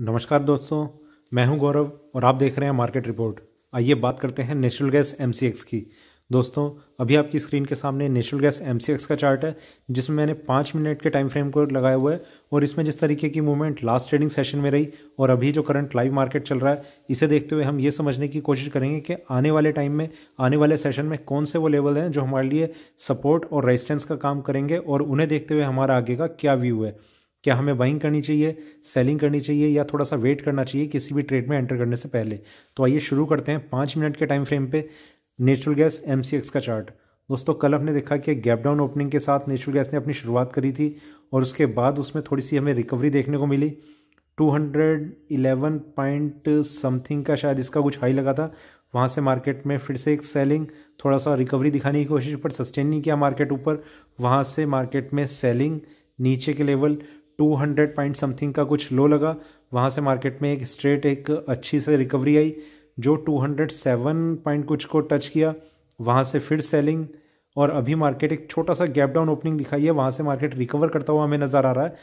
नमस्कार दोस्तों मैं हूं गौरव और आप देख रहे हैं मार्केट रिपोर्ट आइए बात करते हैं नेचुरल गैस एम की दोस्तों अभी आपकी स्क्रीन के सामने नेचुरल गैस एम का चार्ट है जिसमें मैंने पाँच मिनट के टाइम फ्रेम को लगाया हुआ है और इसमें जिस तरीके की मूवमेंट लास्ट ट्रेडिंग सेशन में रही और अभी जो करंट लाइव मार्केट चल रहा है इसे देखते हुए हम ये समझने की कोशिश करेंगे कि आने वाले टाइम में आने वाले सेशन में कौन से वो लेवल हैं जो हमारे लिए सपोर्ट और रेजिस्टेंस का काम करेंगे और उन्हें देखते हुए हमारा आगे का क्या व्यू है क्या हमें बाइंग करनी चाहिए सेलिंग करनी चाहिए या थोड़ा सा वेट करना चाहिए किसी भी ट्रेड में एंटर करने से पहले तो आइए शुरू करते हैं पाँच मिनट के टाइम फ्रेम पे नेचुरल गैस एम का चार्ट दोस्तों कल हमने देखा कि गैप डाउन ओपनिंग के साथ नेचुरल गैस ने अपनी शुरुआत करी थी और उसके बाद उसमें थोड़ी सी हमें रिकवरी देखने को मिली 211 पॉइंट समथिंग का शायद इसका कुछ हाई लगा था वहाँ से मार्केट में फिर से एक सेलिंग थोड़ा सा रिकवरी दिखाने की कोशिश पर सस्टेन नहीं किया मार्केट ऊपर वहाँ से मार्केट में सेलिंग नीचे के level two hundred point something का कुछ लो लगा वहाँ से मार्केट में एक स्ट्रेट एक अच्छी से रिकवरी आई जो टू हंड्रेड सेवन पॉइंट कुछ को टच किया वहाँ से फिर सेलिंग और अभी मार्केट एक छोटा सा गैप डाउन ओपनिंग दिखाई है वहाँ से मार्केट रिकवर करता हुआ हमें नज़र आ रहा है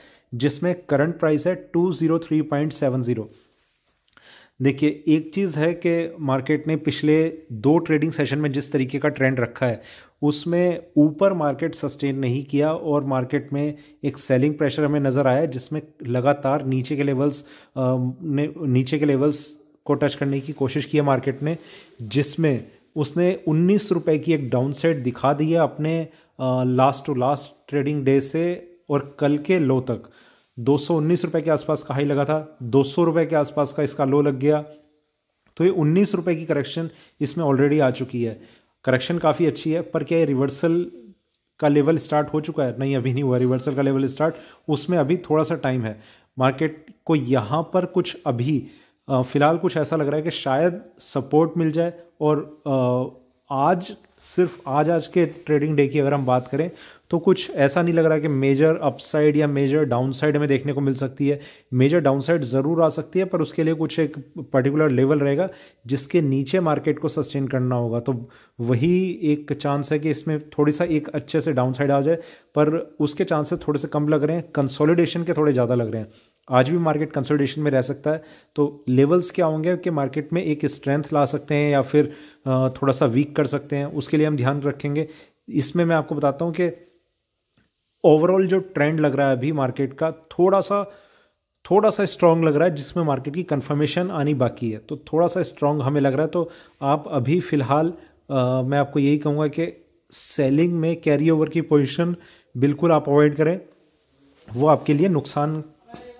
जिसमें करंट प्राइस है two zero three point seven zero देखिए एक चीज़ है कि मार्केट ने पिछले दो ट्रेडिंग सेशन में जिस तरीके का ट्रेंड रखा है उसमें ऊपर मार्केट सस्टेन नहीं किया और मार्केट में एक सेलिंग प्रेशर हमें नज़र आया जिसमें लगातार नीचे के लेवल्स ने नीचे के लेवल्स को टच करने की कोशिश की है मार्केट ने जिसमें उसने उन्नीस रुपये की एक डाउन सेट दिखा दी है अपने last to last trading day से और कल के लो तक दो सौ उन्नीस रुपये के आसपास का हाई लगा था दो सौ के आसपास का इसका लो लग गया तो ये उन्नीस रुपये की करेक्शन इसमें ऑलरेडी आ चुकी है करेक्शन काफ़ी अच्छी है पर क्या ये रिवर्सल का लेवल स्टार्ट हो चुका है नहीं अभी नहीं हुआ रिवर्सल का लेवल स्टार्ट उसमें अभी थोड़ा सा टाइम है मार्केट को यहाँ पर कुछ अभी फ़िलहाल कुछ ऐसा लग रहा है कि शायद सपोर्ट मिल जाए और आज सिर्फ आज आज के ट्रेडिंग डे की अगर हम बात करें तो कुछ ऐसा नहीं लग रहा कि मेजर अपसाइड या मेजर डाउनसाइड हमें देखने को मिल सकती है मेजर डाउनसाइड ज़रूर आ सकती है पर उसके लिए कुछ एक पर्टिकुलर लेवल रहेगा जिसके नीचे मार्केट को सस्टेन करना होगा तो वही एक चांस है कि इसमें थोड़ी सा एक अच्छे से डाउनसाइड आ जाए पर उसके चांसेस थोड़े से कम लग रहे हैं कंसोलिडेशन के थोड़े ज़्यादा लग रहे हैं आज भी मार्केट कंसोलिडेशन में रह सकता है तो लेवल्स क्या होंगे कि मार्केट में एक स्ट्रेंथ ला सकते हैं या फिर थोड़ा सा वीक कर सकते हैं उसके लिए हम ध्यान रखेंगे इसमें मैं आपको बताता हूँ कि ओवरऑल जो ट्रेंड लग रहा है अभी मार्केट का थोड़ा सा थोड़ा सा स्ट्रांग लग रहा है जिसमें मार्केट की कन्फर्मेशन आनी बाकी है तो थोड़ा सा स्ट्रांग हमें लग रहा है तो आप अभी फ़िलहाल मैं आपको यही कहूँगा कि सेलिंग में कैरी ओवर की पोजिशन बिल्कुल आप अवॉइड करें वो आपके लिए नुकसान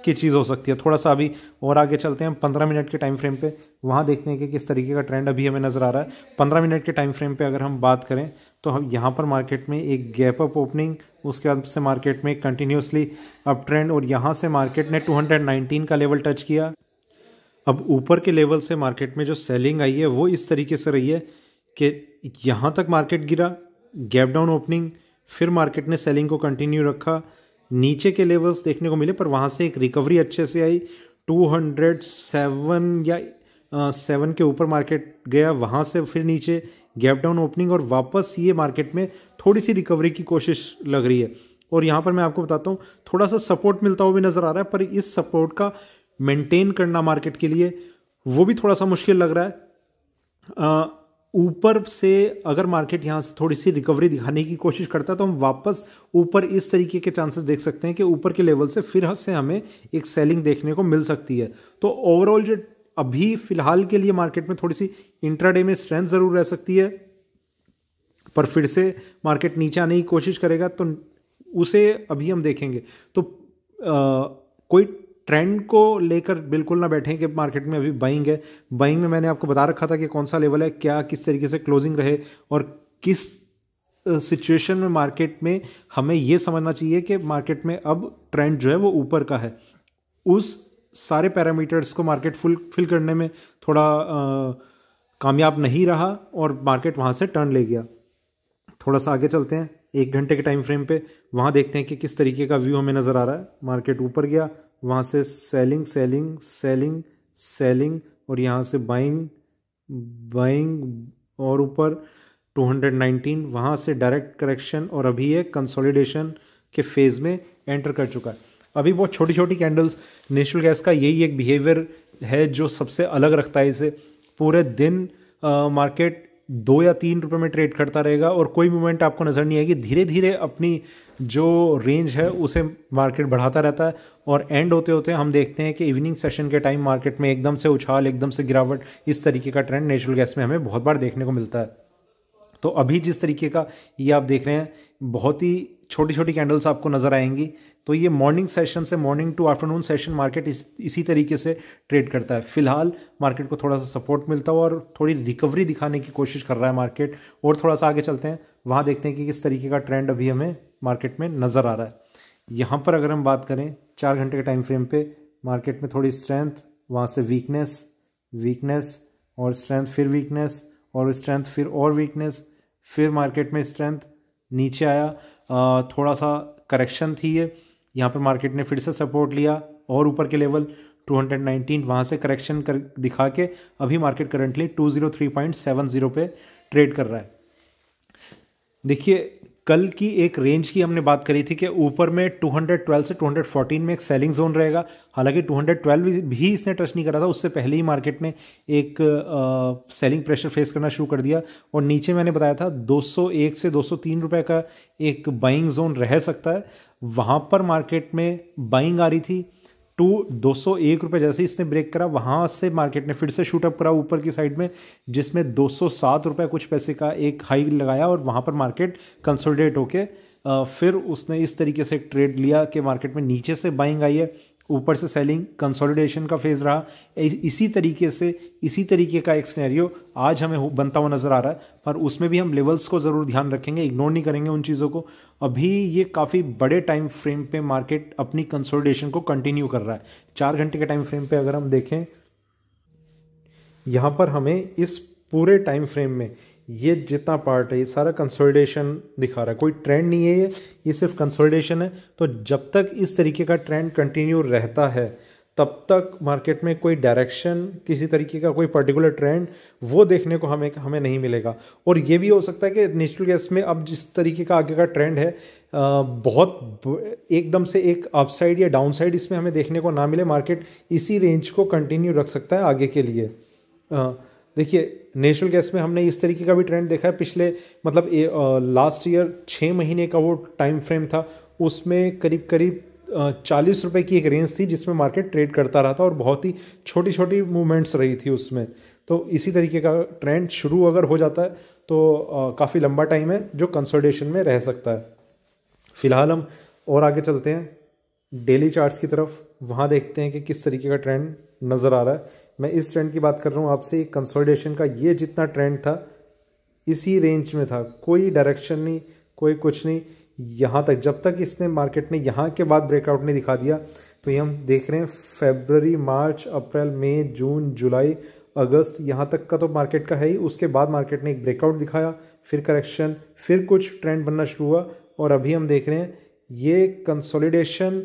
की चीज़ हो सकती है थोड़ा सा अभी और आगे चलते हैं पंद्रह मिनट के टाइम फ्रेम पे वहाँ देखते हैं कि किस तरीके का ट्रेंड अभी हमें नज़र आ रहा है पंद्रह मिनट के टाइम फ्रेम पे अगर हम बात करें तो हम यहाँ पर मार्केट में एक गैप अप ओपनिंग उसके बाद से मार्केट में कंटिन्यूसली अप ट्रेंड और यहाँ से मार्केट ने टू का लेवल टच किया अब ऊपर के लेवल से मार्केट में जो सेलिंग आई है वो इस तरीके से रही है कि यहाँ तक मार्केट गिरा गैप डाउन ओपनिंग फिर मार्केट ने सेलिंग को कंटिन्यू रखा नीचे के लेवल्स देखने को मिले पर वहाँ से एक रिकवरी अच्छे से आई 207 या सेवन के ऊपर मार्केट गया वहाँ से फिर नीचे गैप डाउन ओपनिंग और वापस ये मार्केट में थोड़ी सी रिकवरी की कोशिश लग रही है और यहाँ पर मैं आपको बताता हूँ थोड़ा सा सपोर्ट मिलता हुआ भी नज़र आ रहा है पर इस सपोर्ट का मेंटेन करना मार्केट के लिए वो भी थोड़ा सा मुश्किल लग रहा है ऊपर से अगर मार्केट यहाँ से थोड़ी सी रिकवरी दिखाने की कोशिश करता है तो हम वापस ऊपर इस तरीके के चांसेस देख सकते हैं कि ऊपर के लेवल से फिर से हमें एक सेलिंग देखने को मिल सकती है तो ओवरऑल जो अभी फिलहाल के लिए मार्केट में थोड़ी सी इंट्राडे में स्ट्रेंथ ज़रूर रह सकती है पर फिर से मार्केट नीचे आने की कोशिश करेगा तो उसे अभी हम देखेंगे तो आ, कोई ट्रेंड को लेकर बिल्कुल ना बैठें कि मार्केट में अभी बाइंग है बाइंग में मैंने आपको बता रखा था कि कौन सा लेवल है क्या किस तरीके से क्लोजिंग रहे और किस सिचुएशन में मार्केट में हमें यह समझना चाहिए कि मार्केट में अब ट्रेंड जो है वो ऊपर का है उस सारे पैरामीटर्स को मार्केट फुल फिल करने में थोड़ा कामयाब नहीं रहा और मार्केट वहाँ से टर्न ले गया थोड़ा सा आगे चलते हैं एक घंटे के टाइम फ्रेम पे वहाँ देखते हैं कि किस तरीके का व्यू हमें नज़र आ रहा है मार्केट ऊपर गया वहाँ से सेलिंग सेलिंग सेलिंग सेलिंग और यहाँ से बाइंग बाइंग और ऊपर 219 वहाँ से डायरेक्ट करेक्शन और अभी ये कंसोलिडेशन के फेज़ में एंटर कर चुका है अभी बहुत छोटी छोटी कैंडल्स नेचुरल गैस का यही एक बिहेवियर है जो सबसे अलग रखता है इसे पूरे दिन मार्केट दो या तीन रुपये में ट्रेड करता रहेगा और कोई मूवमेंट आपको नज़र नहीं आएगी धीरे धीरे अपनी जो रेंज है उसे मार्केट बढ़ाता रहता है और एंड होते होते हम देखते हैं कि इवनिंग सेशन के टाइम मार्केट में एकदम से उछाल एकदम से गिरावट इस तरीके का ट्रेंड नेचुरल गैस में हमें बहुत बार देखने को मिलता है तो अभी जिस तरीके का ये आप देख रहे हैं बहुत ही छोटी छोटी कैंडल्स आपको नज़र आएंगी तो ये मॉर्निंग सेशन से morning to afternoon session market इस, इसी तरीके से ट्रेड करता है फिलहाल मार्केट को थोड़ा सा सपोर्ट मिलता हुआ और थोड़ी रिकवरी दिखाने की कोशिश कर रहा है मार्केट और थोड़ा सा आगे चलते हैं वहाँ देखते हैं कि किस तरीके का ट्रेंड अभी हमें मार्केट में नज़र आ रहा है यहाँ पर अगर हम बात करें चार घंटे के टाइम फ्रेम पर मार्केट में थोड़ी स्ट्रेंथ वहाँ से वीकनेस वीकनेस और स्ट्रेंथ फिर वीकनेस और स्ट्रेंथ फिर और वीकनेस फिर मार्केट में स्ट्रेंथ नीचे आया थोड़ा सा करेक्शन थी ये यहाँ पर मार्केट ने फिर से सपोर्ट लिया और ऊपर के लेवल 219 वहाँ से करेक्शन कर दिखा के अभी मार्केट करंटली 203.70 पे ट्रेड कर रहा है देखिए कल की एक रेंज की हमने बात करी थी कि ऊपर में 212 से 214 में एक सेलिंग जोन रहेगा हालांकि 212 भी इसने टच नहीं करा था उससे पहले ही मार्केट ने एक आ, सेलिंग प्रेशर फेस करना शुरू कर दिया और नीचे मैंने बताया था 201 से 203 रुपए का एक बाइंग जोन रह सकता है वहाँ पर मार्केट में बाइंग आ रही थी टू दो सौ एक रुपये जैसे इसने ब्रेक करा वहाँ से मार्केट ने फिर से शूटअप करा ऊपर की साइड में जिसमें दो सौ सात रुपये कुछ पैसे का एक हाई लगाया और वहाँ पर मार्केट कंसोलिडेट होके फिर उसने इस तरीके से ट्रेड लिया कि मार्केट में नीचे से बाइंग आई है ऊपर से सेलिंग कंसोलिडेशन का फेज रहा इसी तरीके से इसी तरीके का एक स्नैरियो आज हमें बनता हुआ नज़र आ रहा है पर उसमें भी हम लेवल्स को ज़रूर ध्यान रखेंगे इग्नोर नहीं करेंगे उन चीज़ों को अभी ये काफ़ी बड़े टाइम फ्रेम पे मार्केट अपनी कंसोलिडेशन को कंटिन्यू कर रहा है चार घंटे के टाइम फ्रेम पे अगर हम देखें यहाँ पर हमें इस पूरे टाइम फ्रेम में ये जितना पार्ट है ये सारा कंसोलिडेशन दिखा रहा है कोई ट्रेंड नहीं है ये ये सिर्फ कंसोलिडेशन है तो जब तक इस तरीके का ट्रेंड कंटिन्यू रहता है तब तक मार्केट में कोई डायरेक्शन किसी तरीके का कोई पर्टिकुलर ट्रेंड वो देखने को हमें हमें नहीं मिलेगा और ये भी हो सकता है कि नेचुरल गैस में अब जिस तरीके का आगे का ट्रेंड है बहुत एकदम से एक अपसाइड या डाउनसाइड इसमें हमें देखने को ना मिले मार्केट इसी रेंज को कंटिन्यू रख सकता है आगे के लिए देखिए नेचुरल गैस में हमने इस तरीके का भी ट्रेंड देखा है पिछले मतलब ए, आ, लास्ट ईयर छः महीने का वो टाइम फ्रेम था उसमें करीब करीब चालीस रुपये की एक रेंज थी जिसमें मार्केट ट्रेड करता रहा था और बहुत ही छोटी छोटी मूवमेंट्स रही थी उसमें तो इसी तरीके का ट्रेंड शुरू अगर हो जाता है तो काफ़ी लंबा टाइम है जो कंसोलिडेशन में रह सकता है फिलहाल हम और आगे चलते हैं डेली चार्ट्स की तरफ वहाँ देखते हैं कि किस तरीके का ट्रेंड नज़र आ रहा है मैं इस ट्रेंड की बात कर रहा हूँ आपसे कंसोलिडेशन का ये जितना ट्रेंड था इसी रेंज में था कोई डायरेक्शन नहीं कोई कुछ नहीं यहाँ तक जब तक इसने मार्केट ने यहाँ के बाद ब्रेकआउट नहीं दिखा दिया तो ये हम देख रहे हैं फेबररी मार्च अप्रैल मई जून जुलाई अगस्त यहाँ तक का तो मार्केट का है ही उसके बाद मार्केट ने एक ब्रेकआउट दिखाया फिर करेक्शन फिर कुछ ट्रेंड बनना शुरू हुआ और अभी हम देख रहे हैं ये कंसोलिडेशन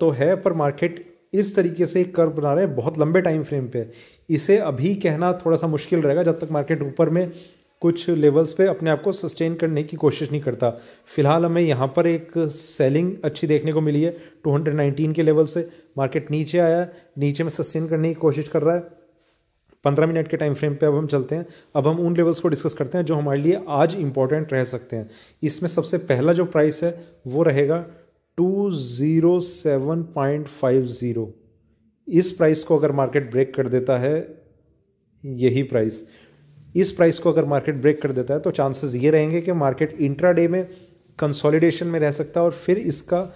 तो है पर मार्केट इस तरीके से एक कर्व बना रहे हैं बहुत लंबे टाइम फ्रेम पे इसे अभी कहना थोड़ा सा मुश्किल रहेगा जब तक मार्केट ऊपर में कुछ लेवल्स पे अपने आप को सस्टेन करने की कोशिश नहीं करता फिलहाल हमें यहाँ पर एक सेलिंग अच्छी देखने को मिली है 219 के लेवल से मार्केट नीचे आया नीचे में सस्टेन करने की कोशिश कर रहा है पंद्रह मिनट के टाइम फ्रेम पे अब हम चलते हैं अब हम उन लेवल्स को डिस्कस करते हैं जो हमारे लिए आज इंपॉर्टेंट रह सकते हैं इसमें सबसे पहला जो प्राइस है वो रहेगा two zero seven point five zero इस प्राइस को अगर मार्केट ब्रेक कर देता है यही प्राइस इस प्राइस को अगर मार्केट ब्रेक कर देता है तो चांसेस ये रहेंगे कि मार्केट इंट्राडे में कंसोलिडेशन में रह सकता है और फिर इसका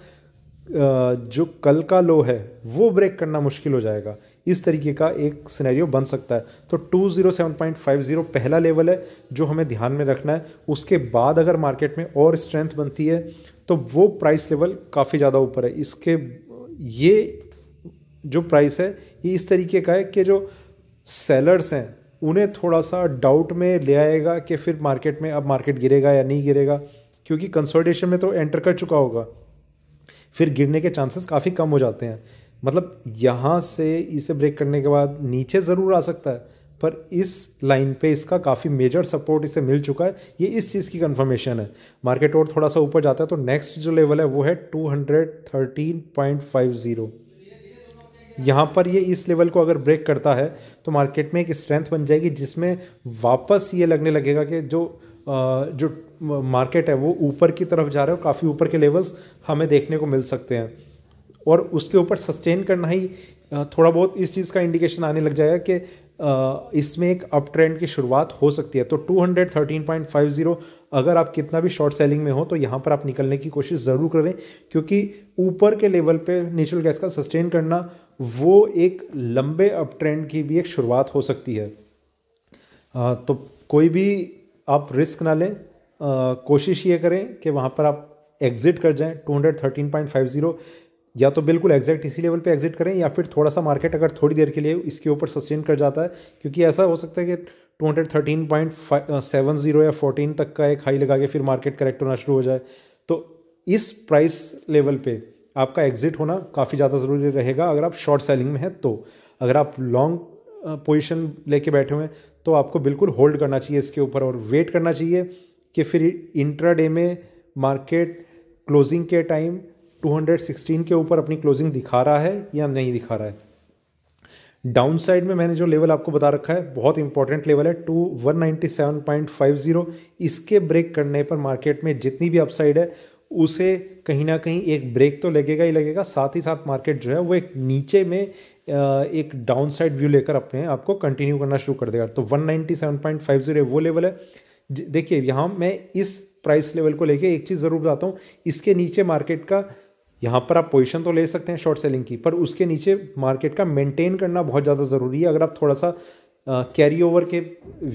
जो कल का लो है वो ब्रेक करना मुश्किल हो जाएगा इस तरीके का एक सिनेरियो बन सकता है तो 207.50 पहला लेवल है जो हमें ध्यान में रखना है उसके बाद अगर मार्केट में और स्ट्रेंथ बनती है तो वो प्राइस लेवल काफ़ी ज़्यादा ऊपर है इसके ये जो प्राइस है ये इस तरीके का है कि जो सेलर्स हैं उन्हें थोड़ा सा डाउट में ले आएगा कि फिर मार्केट में अब मार्केट गिरेगा या नहीं गिरेगा क्योंकि कंसोलिडेशन में तो एंटर कर चुका होगा फिर गिरने के चांसेस काफ़ी कम हो जाते हैं मतलब यहाँ से इसे ब्रेक करने के बाद नीचे ज़रूर आ सकता है पर इस लाइन पे इसका काफ़ी मेजर सपोर्ट इसे मिल चुका है ये इस चीज़ की कंफर्मेशन है मार्केट और थोड़ा सा ऊपर जाता है तो नेक्स्ट जो लेवल है वो है two hundred thirteen point five zero यहाँ पर ये इस लेवल को अगर ब्रेक करता है तो मार्केट में एक स्ट्रेंथ बन जाएगी जिसमें वापस ये लगने लगेगा कि जो जो मार्केट है वो ऊपर की तरफ जा रहे हो काफ़ी ऊपर के लेवल्स हमें देखने को मिल सकते हैं और उसके ऊपर सस्टेन करना ही थोड़ा बहुत इस चीज़ का इंडिकेशन आने लग जाएगा कि इसमें एक अप ट्रेंड की शुरुआत हो सकती है तो 213.50 अगर आप कितना भी शॉर्ट सेलिंग में हो तो यहाँ पर आप निकलने की कोशिश ज़रूर करें क्योंकि ऊपर के लेवल पे नेचुरल गैस का सस्टेन करना वो एक लंबे अप ट्रेंड की भी एक शुरुआत हो सकती है तो कोई भी आप रिस्क ना लें कोशिश ये करें कि वहाँ पर आप एग्ज़िट कर जाएं 213.50 या तो बिल्कुल एग्जैक्ट इसी लेवल पे एग्जिट करें या फिर थोड़ा सा मार्केट अगर थोड़ी देर के लिए इसके ऊपर सस्टेन कर जाता है क्योंकि ऐसा हो सकता है कि two hundred thirteen point seven zero या फोर्टीन तक का एक हाई लगा के फिर मार्केट करेक्ट होना शुरू हो जाए तो इस प्राइस लेवल पे आपका एग्जिट होना काफ़ी ज़्यादा ज़रूरी रहेगा अगर आप शॉर्ट सेलिंग में हैं तो अगर आप लॉन्ग पोजिशन uh, लेके बैठे हुए हैं तो आपको बिल्कुल होल्ड करना चाहिए इसके ऊपर और वेट करना चाहिए कि फिर इंट्रा डे में मार्केट क्लोजिंग के टाइम 216 के ऊपर अपनी क्लोजिंग दिखा रहा है या नहीं दिखा रहा है डाउन साइड में मैंने जो लेवल आपको बता रखा है बहुत इंपॉर्टेंट लेवल है two one ninety seven point five zero इसके ब्रेक करने पर मार्केट में जितनी भी अपसाइड है उसे कहीं ना कहीं एक ब्रेक तो लगेगा ही लगेगा साथ ही साथ मार्केट जो है वो एक नीचे में एक डाउन साइड व्यू लेकर अपने आपको कंटिन्यू करना शुरू कर देगा तो one seven point five zero वो लेवल है देखिए यहाँ मैं इस प्राइस लेवल को लेके एक चीज़ ज़रूर बताता हूँ इसके नीचे मार्केट का यहाँ पर आप पोजीशन तो ले सकते हैं शॉर्ट सेलिंग की पर उसके नीचे मार्केट का मेंटेन करना बहुत ज़्यादा ज़रूरी है अगर आप थोड़ा सा कैरी ओवर के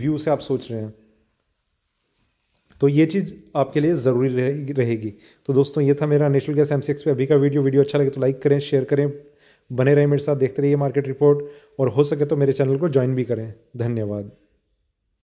व्यू से आप सोच रहे हैं तो ये चीज़ आपके लिए ज़रूरी रहेगी रहेगी तो दोस्तों ये था मेरा नेशनल गैस एम पे अभी का वीडियो वीडियो अच्छा लगे तो लाइक करें शेयर करें बने रहें मेरे साथ देखते रहिए मार्केट रिपोर्ट और हो सके तो मेरे चैनल को ज्वाइन भी करें धन्यवाद